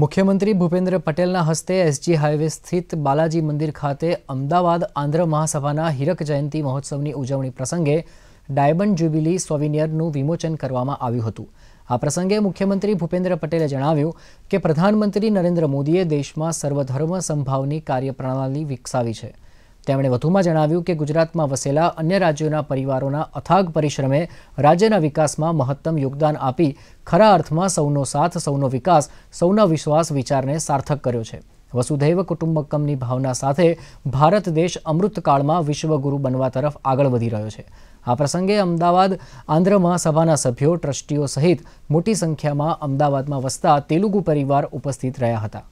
મુખ્યમંત્રી ભૂપેન્દ્ર પટેલના હસ્તે એસજી હાઈવે સ્થિત બાલાજી મંદિર ખાતે અમદાવાદ આંધ્ર મહાસભાના હીરક જયંતિ મહોત્સવની ઉજવણી પ્રસંગે ડાયમંડ જ્યુબિલી સોવિનિયરનું વિમોચન કરવામાં આવ્યું હતું આ પ્રસંગે મુખ્યમંત્રી ભૂપેન્દ્ર પટેલે જણાવ્યું કે પ્રધાનમંત્રી નરેન્દ્ર મોદીએ દેશમાં સર્વધર્મ સંભાવની કાર્યપ્રણાલી વિકસાવી છે તેમણે વધુમાં જણાવ્યું કે ગુજરાતમાં વસેલા અન્ય રાજ્યોના પરિવારોના અથાગ પરિશ્રમે રાજ્યના વિકાસમાં મહત્તમ યોગદાન આપી ખરા અર્થમાં સૌનો સાથ સૌનો વિકાસ સૌના વિશ્વાસ વિચારને સાર્થક કર્યો છે વસુધૈવ કુટુંબકમની ભાવના સાથે ભારત દેશ અમૃતકાળમાં વિશ્વગુરુ બનવા તરફ આગળ વધી રહ્યો છે આ પ્રસંગે અમદાવાદ આંધ્ર મહાસભાના સભ્યો ટ્રસ્ટીઓ સહિત મોટી સંખ્યામાં અમદાવાદમાં વસતા તેલુગુ પરિવાર ઉપસ્થિત રહ્યા હતા